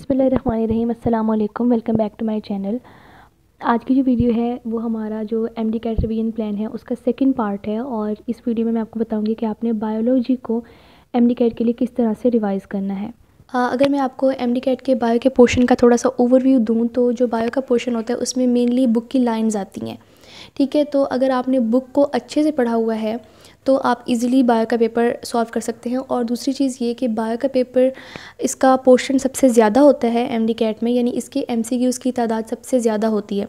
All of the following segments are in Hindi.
अस्सलाम वालेकुम welcome back to my channel आज की जो वीडियो है वो हमारा जो M D CAT revision plan है उसका सेकंड पार्ट है और इस वीडियो में मैं आपको बताऊंगी कि आपने बायोलॉजी को एम डी कैट के लिए किस तरह से रिवाइज़ करना है आ, अगर मैं आपको एम डी कैट के बायो के पोर्शन का थोड़ा सा ओवरव्यू दूँ तो जो बायो का पोर्शन होता है उसमें मेनली बुक की लाइन्स आती हैं ठीक है तो अगर आपने बुक को अच्छे से पढ़ा हुआ है तो आप इजीली बायो का पेपर सॉल्व कर सकते हैं और दूसरी चीज़ ये कि बायो का पेपर इसका पोर्शन सबसे ज़्यादा होता है एम कैट में यानी इसके एम की तादाद सबसे ज़्यादा होती है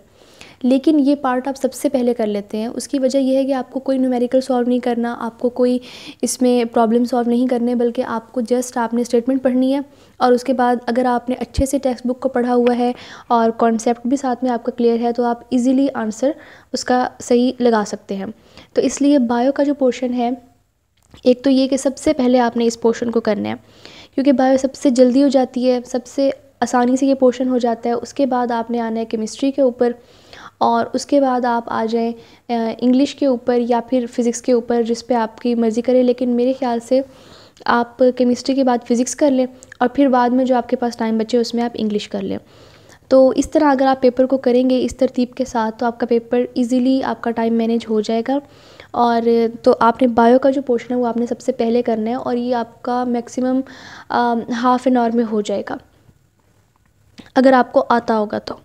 लेकिन ये पार्ट आप सबसे पहले कर लेते हैं उसकी वजह यह है कि आपको कोई न्यूमेरिकल सॉल्व नहीं करना आपको कोई इसमें प्रॉब्लम सॉल्व नहीं करने बल्कि आपको जस्ट आपने स्टेटमेंट पढ़नी है और उसके बाद अगर आपने अच्छे से टेक्स्ट बुक को पढ़ा हुआ है और कॉन्सेप्ट भी साथ में आपका क्लियर है तो आप इजीली आंसर उसका सही लगा सकते हैं तो इसलिए बायो का जो पोर्शन है एक तो ये कि सबसे पहले आपने इस पोर्शन को करना है क्योंकि बायो सबसे जल्दी हो जाती है सबसे आसानी से ये पोर्शन हो जाता है उसके बाद आपने आना है केमिस्ट्री के ऊपर और उसके बाद आप आ जाएँ इंग्लिश के ऊपर या फिर फ़िज़िक्स के ऊपर जिस पे आपकी मर्ज़ी करे लेकिन मेरे ख़्याल से आप केमिस्ट्री के बाद फ़िज़िक्स कर लें और फिर बाद में जो आपके पास टाइम बचे उसमें आप इंग्लिश कर लें तो इस तरह अगर आप पेपर को करेंगे इस तरतीब के साथ तो आपका पेपर ईज़िली आपका टाइम मैनेज हो जाएगा और तो आपने बायो का जो पोर्शन है वो आपने सबसे पहले करना है और ये आपका मैक्सिमम हाफ़ एन आवर में हो जाएगा अगर आपको आता होगा तो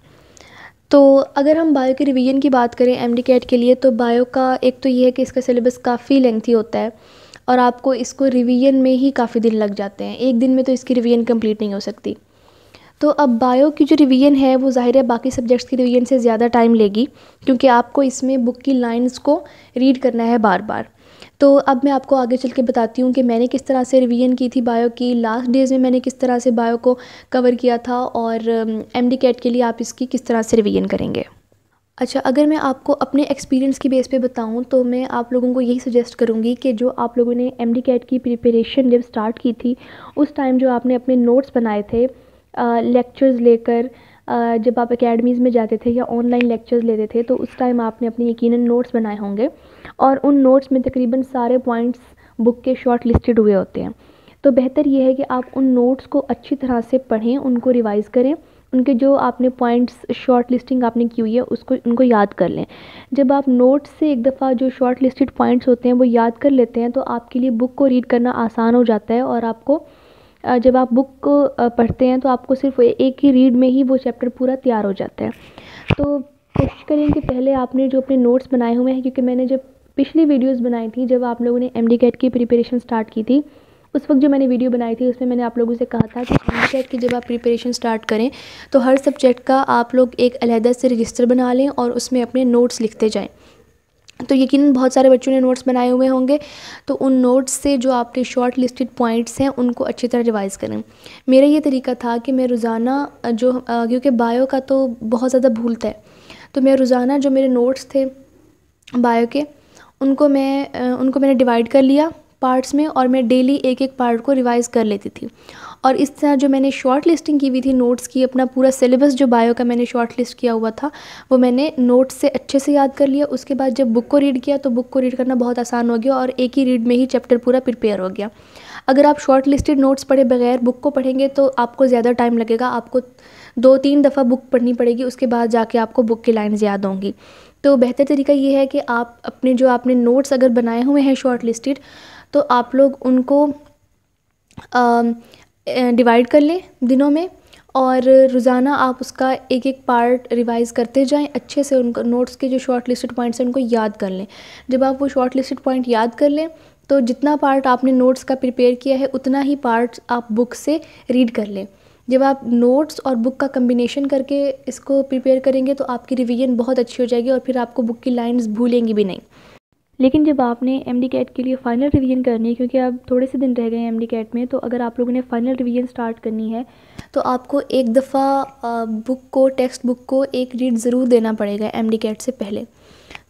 तो अगर हम बायो के रिवीजन की बात करें एम कैट के लिए तो बायो का एक तो ये है कि इसका सिलेबस काफ़ी लेंथी होता है और आपको इसको रिवीजन में ही काफ़ी दिन लग जाते हैं एक दिन में तो इसकी रिवीजन कंप्लीट नहीं हो सकती तो अब बायो की जो रिवीजन है वो ज़ाहिर है बाकी सब्जेक्ट्स की रिवीजन से ज़्यादा टाइम लेगी क्योंकि आपको इसमें बुक की लाइंस को रीड करना है बार बार तो अब मैं आपको आगे चल के बताती हूँ कि मैंने किस तरह से रिवीजन की थी बायो की लास्ट डेज़ में मैंने किस तरह से बायो को कवर किया था और एम डी कैट के लिए आप इसकी किस तरह से रिवीजन करेंगे अच्छा अगर मैं आपको अपने एक्सपीरियंस की बेस पे बताऊं तो मैं आप लोगों को यही सजेस्ट करूंगी कि जो आप लोगों ने एम डी कैट की प्रिपरेशन जब स्टार्ट की थी उस टाइम जो आपने अपने नोट्स बनाए थे लेक्चर्स लेकर जब आप अकेडमीज़ में जाते थे या ऑनलाइन लेक्चर्स लेते थे तो उस टाइम आपने अपने यकीन नोट्स बनाए होंगे और उन नोट्स में तकरीबन सारे पॉइंट्स बुक के शॉर्ट लिस्टेड हुए होते हैं तो बेहतर यह है कि आप उन नोट्स को अच्छी तरह से पढ़ें उनको रिवाइज़ करें उनके जो आपने पॉइंट्स शॉर्ट लिस्टिंग आपने की हुई है उसको उनको याद कर लें जब आप नोट्स से एक दफ़ा जो शॉर्ट लिस्टेड पॉइंट्स होते हैं वो याद कर लेते हैं तो आपके लिए बुक को रीड करना आसान हो जाता है और आपको जब आप बुक को पढ़ते हैं तो आपको सिर्फ एक ही रीड में ही वो चैप्टर पूरा तैयार हो जाता है तो कोशिश करें कि पहले आपने जो अपने नोट्स बनाए हुए हैं क्योंकि मैंने जब पिछली वीडियोस बनाई थी जब आप लोगों ने एम की प्रिपरेशन स्टार्ट की थी उस वक्त जो मैंने वीडियो बनाई थी उसमें मैंने आप लोगों से कहा था कि एम की जब आप प्रिपरेशन स्टार्ट करें तो हर सब्जेक्ट का आप लोग एक अलहदा से रजिस्टर बना लें और उसमें अपने नोट्स लिखते जाएँ तो यकीन बहुत सारे बच्चों ने नोट्स बनाए हुए होंगे तो उन नोट्स से जो आपके शॉर्ट लिस्टेड पॉइंट्स हैं उनको अच्छी तरह रिवाइज़ करें मेरा ये तरीका था कि मैं रोज़ाना जो क्योंकि बायो का तो बहुत ज़्यादा भूलता है तो मैं रोज़ाना जो मेरे नोट्स थे बायो के उनको मैं उनको मैंने डिवाइड कर लिया पार्ट्स में और मैं डेली एक एक पार्ट को रिवाइज़ कर लेती थी और इस तरह जो मैंने शॉर्ट लिस्टिंग की हुई थी नोट्स की अपना पूरा सिलेबस जो बायो का मैंने शॉर्ट लिस्ट किया हुआ था वो मैंने नोट्स से अच्छे से याद कर लिया उसके बाद जब बुक को रीड किया तो बुक को रीड करना बहुत आसान हो गया और एक ही रीड में ही चैप्टर पूरा प्रिपेयर हो गया अगर आप शॉर्ट लिस्टेड नोट्स पढ़े बगैर बुक को पढ़ेंगे तो आपको ज़्यादा टाइम लगेगा आपको दो तीन दफ़ा बुक पढ़नी पड़ेगी उसके बाद जाके आपको बुक की लाइन्स याद होंगी तो बेहतर तरीका ये है कि आप अपने जो आपने नोट्स अगर बनाए हुए हैं शॉर्ट लिस्टेड तो आप लोग उनको डिवाइड कर लें दिनों में और रोज़ाना आप उसका एक एक पार्ट रिवाइज़ करते जाएं अच्छे से उनको नोट्स के जो शॉर्ट लिस्टेड पॉइंट्स हैं उनको याद कर लें जब आप वो शॉर्ट लिस्टेड पॉइंट याद कर लें तो जितना पार्ट आपने नोट्स का प्रिपेयर किया है उतना ही पार्ट आप बुक से रीड कर लें जब आप नोट्स और बुक का कम्बिनेशन करके इसको प्रिपेयर करेंगे तो आपकी रिवीजन बहुत अच्छी हो जाएगी और फिर आपको बुक की लाइंस भूलेंगी भी नहीं लेकिन जब आपने एम डी कैट के लिए फ़ाइनल रिवीजन करनी है क्योंकि अब थोड़े से दिन रह गए हैं एम डी कैट में तो अगर आप लोगों ने फ़ाइनल रिवीजन स्टार्ट करनी है तो आपको एक दफ़ा बुक को टेक्स्ट बुक को एक रीड ज़रूर देना पड़ेगा एम डी कैट से पहले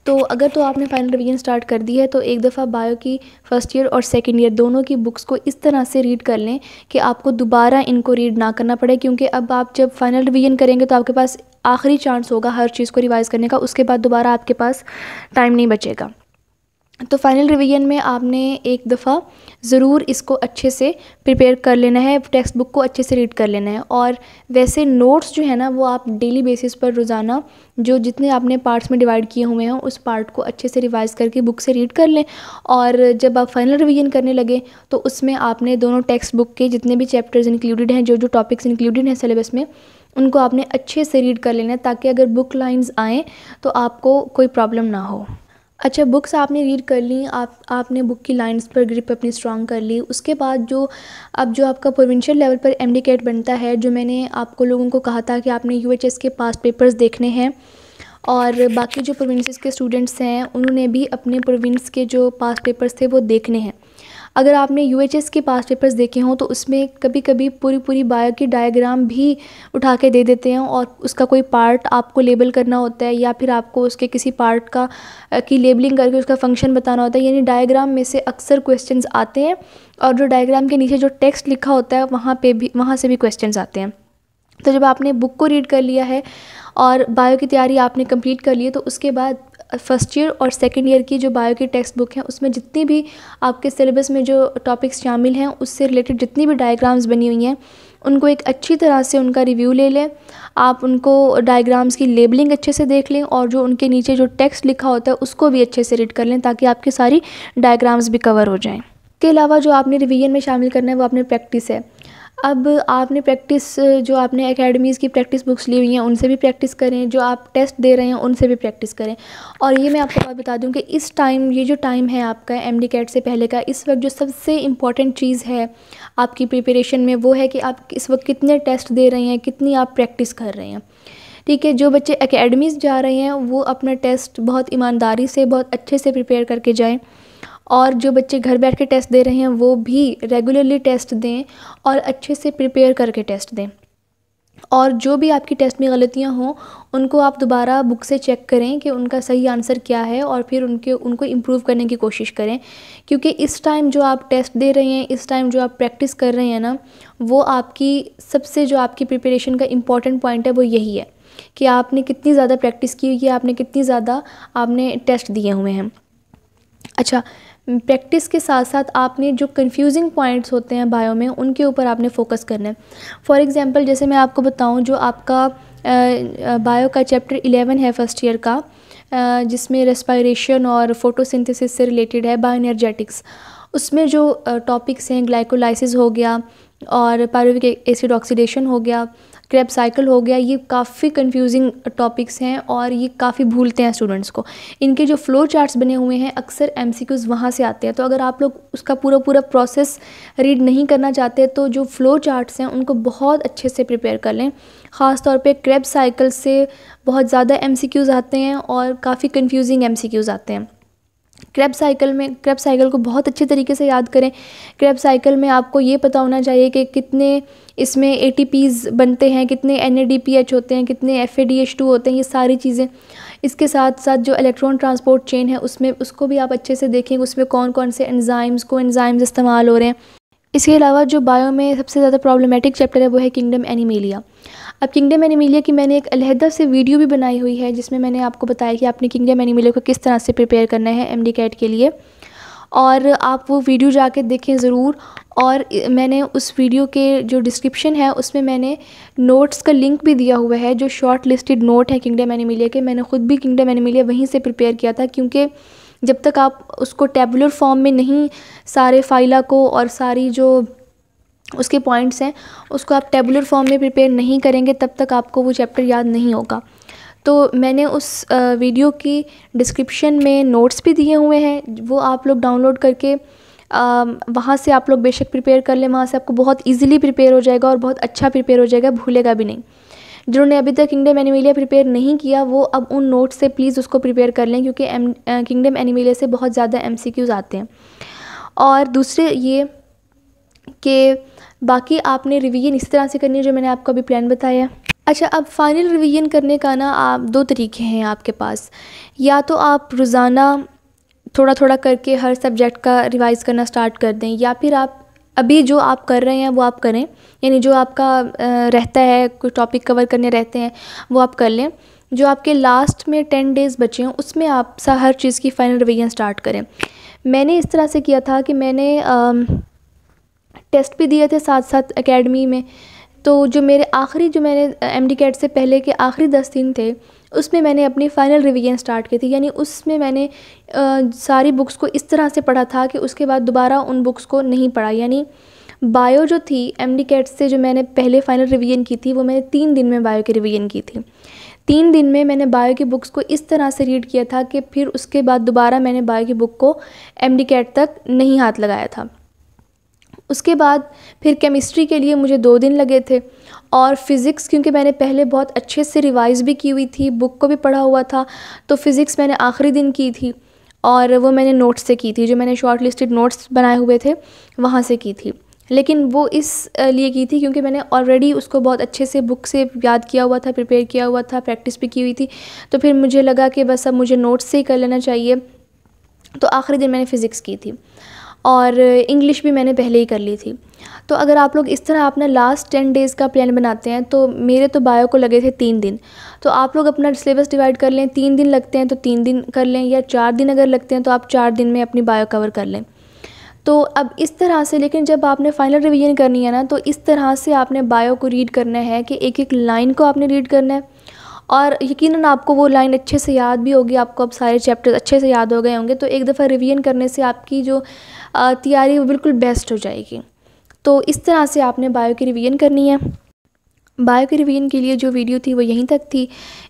तो अगर तो आपने फाइनल रिवीजन स्टार्ट कर दी है तो एक दफ़ा बायो की फ़र्स्ट ईयर और सेकेंड ईयर दोनों की बुक्स को इस तरह से रीड कर लें कि आपको दोबारा इनको रीड ना करना पड़े क्योंकि अब आप जब फाइनल रिवीजन करेंगे तो आपके पास आखिरी चांस होगा हर चीज़ को रिवाइज़ करने का उसके बाद दोबारा आपके पास टाइम नहीं बचेगा तो फाइनल रिवीजन में आपने एक दफ़ा ज़रूर इसको अच्छे से प्रिपेयर कर लेना है टेक्स्ट बुक को अच्छे से रीड कर लेना है और वैसे नोट्स जो है ना वो आप डेली बेसिस पर रोज़ाना जो जितने आपने पार्ट्स में डिवाइड किए हुए हैं उस पार्ट को अच्छे से रिवाइज़ करके बुक से रीड कर लें और जब आप फाइनल रिविज़न करने लगे तो उसमें आपने दोनों टेक्स्ट बुक के जितने भी चैप्टर्स इंक्लूडेड हैं जो जो टॉपिक्स इंक्लूडेड हैं सिलेबस में उनको आपने अच्छे से रीड कर लेना है ताकि अगर बुक लाइन्स आएँ तो आपको कोई प्रॉब्लम ना हो अच्छा बुक्स आपने रीड कर ली आप आपने बुक की लाइंस पर ग्रिप अपनी स्ट्रॉन्ग कर ली उसके बाद जो अब जो आपका प्रोविंशियल लेवल पर एम बनता है जो मैंने आपको लोगों को कहा था कि आपने यू के पास पेपर्स देखने हैं और बाकी जो प्रोविंसेस के स्टूडेंट्स हैं उन्होंने भी अपने प्रोविंस के जो पास पेपर्स थे वो देखने हैं अगर आपने यू के पास पेपर्स देखे हों तो उसमें कभी कभी पूरी पूरी बायो की डायग्राम भी उठा के दे देते हैं और उसका कोई पार्ट आपको लेबल करना होता है या फिर आपको उसके किसी पार्ट का की लेबलिंग करके उसका फंक्शन बताना होता है यानी डायग्राम में से अक्सर क्वेश्चन आते हैं और जो डायग्राम के नीचे जो टेक्स्ट लिखा होता है वहाँ पर भी वहाँ से भी क्वेश्चन आते हैं तो जब आपने बुक को रीड कर लिया है और बायो की तैयारी आपने कंप्लीट कर ली है तो उसके बाद फ़र्स्ट ईयर और सेकेंड ईयर की जो बायो की टेक्स्ट बुक है उसमें जितनी भी आपके सिलेबस में जो टॉपिक्स शामिल हैं उससे रिलेटेड जितनी भी डायग्राम्स बनी हुई हैं उनको एक अच्छी तरह से उनका रिव्यू ले लें आप उनको डायग्राम्स की लेबलिंग अच्छे से देख लें और जो उनके नीचे जो टेक्स्ट लिखा होता है उसको भी अच्छे से रीड कर लें ताकि आपकी सारी डायग्राम्स भी कवर हो जाएँ इसके अलावा जो आपने रिवीजन में शामिल करना है वो आपने प्रैक्टिस है अब आपने प्रैक्टिस जो आपने एकेडमीज़ की प्रैक्टिस बुक्स ली हुई हैं उनसे भी प्रैक्टिस करें जो आप टेस्ट दे रहे हैं उनसे भी प्रैक्टिस करें और ये मैं आपको बात बता दूं कि इस टाइम ये जो टाइम है आपका एम डी कैट से पहले का इस वक्त जो सबसे इम्पॉर्टेंट चीज़ है आपकी प्रिपरेशन में वो है कि आप इस वक्त कितने टेस्ट दे रहे हैं कितनी आप प्रैक्टिस कर रहे हैं ठीक है जो बच्चे एकेडमीज़ जा रहे हैं वो अपना टेस्ट बहुत ईमानदारी से बहुत अच्छे से प्रिपेयर करके जाएँ और जो बच्चे घर बैठ के टेस्ट दे रहे हैं वो भी रेगुलरली टेस्ट दें और अच्छे से प्रिपेयर करके टेस्ट दें और जो भी आपकी टेस्ट में गलतियां हों उनको आप दोबारा बुक से चेक करें कि उनका सही आंसर क्या है और फिर उनके उनको इम्प्रूव करने की कोशिश करें क्योंकि इस टाइम जो आप टेस्ट दे रहे हैं इस टाइम जो आप प्रैक्टिस कर रहे हैं ना वो आपकी सबसे जो आपकी प्रिपरेशन का इम्पॉर्टेंट पॉइंट है वो यही है कि आपने कितनी ज़्यादा प्रैक्टिस की हुई है आपने कितनी ज़्यादा आपने टेस्ट दिए हुए हैं अच्छा प्रैक्टिस के साथ साथ आपने जो कंफ्यूजिंग पॉइंट्स होते हैं बायो में उनके ऊपर आपने फोकस करना है फॉर एग्ज़ाम्पल जैसे मैं आपको बताऊँ जो आपका बायो का चैप्टर 11 है फर्स्ट ईयर का जिसमें रेस्पायरेशन और फोटोसिंथेसिस से रिलेटेड है बायोएनर्जेटिक्स उसमें जो टॉपिक्स हैं ग्लाइकोलाइसिस हो गया और पायरुविक एसिड ऑक्सीडेशन हो गया क्रेब साइकिल हो गया ये काफ़ी कन्फ्यूजिंग टॉपिक्स हैं और ये काफ़ी भूलते हैं स्टूडेंट्स को इनके जो फ्लो चार्ट्स बने हुए हैं अक्सर एम सी क्यूज़ वहाँ से आते हैं तो अगर आप लोग उसका पूरा पूरा प्रोसेस रीड नहीं करना चाहते तो जो फ्लो चार्ट्स हैं उनको बहुत अच्छे से प्रिपेयर कर लें ख़ास तौर पर क्रेब साइकिल से बहुत ज़्यादा एम सी क्यूज़ आते हैं और काफ़ी कन्फ्यूजिंग एम सी क्यूज़ आते हैं क्रैप साइकिल में क्रैप साइकिल को बहुत अच्छे तरीके से याद करें क्रैप साइकिल में आपको ये पता होना चाहिए कि कितने इसमें ए बनते हैं कितने एन होते हैं कितने एफ होते हैं ये सारी चीज़ें इसके साथ साथ जो इलेक्ट्रॉन ट्रांसपोर्ट चेन है उसमें उसको भी आप अच्छे से देखें उसमें कौन कौन से एनजाइम्स को एनजाइम्स इस्तेमाल हो रहे हैं इसके अलावा जो बायो में सबसे ज़्यादा प्रॉब्लमेटिक चैप्टर है वो है किंगडम एनीमेलिया अब किंगडम एनिमिलिया की मैंने एक अलहदा से वीडियो भी बनाई हुई है जिसमें मैंने आपको बताया कि आपने किंगडम एनिमिलिया को किस तरह से प्रिपेयर करना है एम कैट के लिए और आप वो वीडियो जाके देखें ज़रूर और मैंने उस वीडियो के जो डिस्क्रिप्शन है उसमें मैंने नोट्स का लिंक भी दिया हुआ है जो शॉर्ट लिस्टेड नोट है किंगडम एनिमिलिया के मैंने ख़ुद भी किंगडम एनिमिलिया वहीं से प्रिपेयर किया था क्योंकि जब तक आप उसको टेबुलर फॉर्म में नहीं सारे फाइला को और सारी जो उसके पॉइंट्स हैं उसको आप टेबुलर फॉर्म में प्रिपेयर नहीं करेंगे तब तक आपको वो चैप्टर याद नहीं होगा तो मैंने उस वीडियो की डिस्क्रिप्शन में नोट्स भी दिए हुए हैं वो आप लोग डाउनलोड करके वहाँ से आप लोग बेशक प्रिपेयर कर लें वहाँ से आपको बहुत इजीली प्रिपेयर हो जाएगा और बहुत अच्छा प्रिपेयर हो जाएगा भूलेगा भी नहीं जिन्होंने अभी तक किंगडम एनिमिलिया प्रिपेयर नहीं किया वो अब उन नोट्स से प्लीज़ उसको प्रिपेयर कर लें क्योंकि किंगडम एनिमिलिया से बहुत ज़्यादा एम आते हैं और दूसरे ये कि बाकी आपने रिवीजन इस तरह से करनी है जो मैंने आपको अभी प्लान बताया अच्छा अब फ़ाइनल रिवीजन करने का ना आप दो तरीके हैं आपके पास या तो आप रोज़ाना थोड़ा थोड़ा करके हर सब्जेक्ट का रिवाइज करना स्टार्ट कर दें या फिर आप अभी जो आप कर रहे हैं वो आप करें यानी जो आपका रहता है कोई टॉपिक कवर करने रहते हैं वो आप कर लें जो आपके लास्ट में टेन डेज़ बचे हैं उसमें आप सा हर चीज़ की फ़ाइनल रिवीजन स्टार्ट करें मैंने इस तरह से किया था कि मैंने आ, टेस्ट भी दिए थे साथ साथ एकेडमी में तो जो मेरे आखिरी जो मैंने एम डी कैट से पहले के आखिरी दस दिन थे उसमें मैंने अपनी फ़ाइनल रिवीजन स्टार्ट की थी यानी उसमें मैंने आ, सारी बुक्स को इस तरह से पढ़ा था कि उसके बाद दोबारा उन बुक्स को नहीं पढ़ा यानी बायो जो थी एम डी कैट से जो मैंने पहले फ़ाइनल रिवीजन की थी वो मैंने तीन दिन में बायो की रिवीजन की थी तीन दिन में मैंने बायो की बुक्स को इस तरह से रीड किया था कि फिर उसके बाद दोबारा मैंने बायो की बुक को एम डी कैट तक नहीं हाथ लगाया था उसके बाद फिर केमिस्ट्री के लिए मुझे दो दिन लगे थे और फिज़िक्स क्योंकि मैंने पहले बहुत अच्छे से रिवाइज़ भी की हुई थी बुक को भी पढ़ा हुआ था तो फ़िज़िक्स मैंने आखिरी दिन की थी और वो मैंने नोट्स से की थी जो मैंने शॉर्ट लिस्टेड नोट्स बनाए हुए थे वहाँ से की थी लेकिन वो इस लिए की थी क्योंकि मैंने ऑलरेडी उसको बहुत अच्छे से बुक से याद किया हुआ था प्रिपेयर किया हुआ था प्रैक्टिस भी की हुई थी तो फिर मुझे लगा कि बस अब मुझे नोट्स से ही कर लेना चाहिए तो आखिरी दिन मैंने फ़िज़िक्स की थी और इंग्लिश भी मैंने पहले ही कर ली थी तो अगर आप लोग इस तरह अपना लास्ट टेन डेज़ का प्लान बनाते हैं तो मेरे तो बायो को लगे थे तीन दिन तो आप लोग अपना सिलेबस डिवाइड कर लें तीन दिन लगते हैं तो तीन दिन कर लें या चार दिन अगर लगते हैं तो आप चार दिन में अपनी बायो कवर कर लें तो अब इस तरह से लेकिन जब आपने फाइनल रिवीजन करनी है ना तो इस तरह से आपने बायो को रीड करना है कि एक एक लाइन को आपने रीड करना है और यकीनन आपको वो लाइन अच्छे से याद भी होगी आपको अब सारे चैप्टर अच्छे से याद हो गए होंगे तो एक दफ़ा रिवीजन करने से आपकी जो तैयारी वो बिल्कुल बेस्ट हो जाएगी तो इस तरह से आपने बायो की रिवीजन करनी है बायो के रिवीजन के लिए जो वीडियो थी वो यहीं तक थी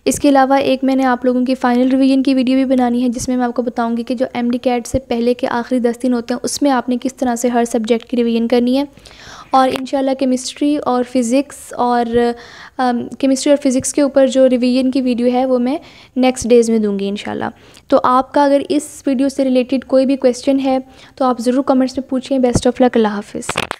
इसके अलावा एक मैंने आप लोगों की फ़ाइनल रिवीजन की वीडियो भी बनानी है जिसमें मैं आपको बताऊंगी कि जो एम डी कैट से पहले के आखिरी दस दिन होते हैं उसमें आपने किस तरह से हर सब्जेक्ट की रिवीजन करनी है और इन केमिस्ट्री और फिज़िक्स और केमिस्ट्री um, और फिज़िक्स के ऊपर जो रिवीजन की वीडियो है वो मैं नेक्स्ट डेज़ में दूँगी इन तो आपका अगर इस वीडियो से रिलेटेड कोई भी क्वेश्चन है तो आप ज़रूर कमेंट्स में पूछिए बेस्ट ऑफ लक अल्लाह हाफिज़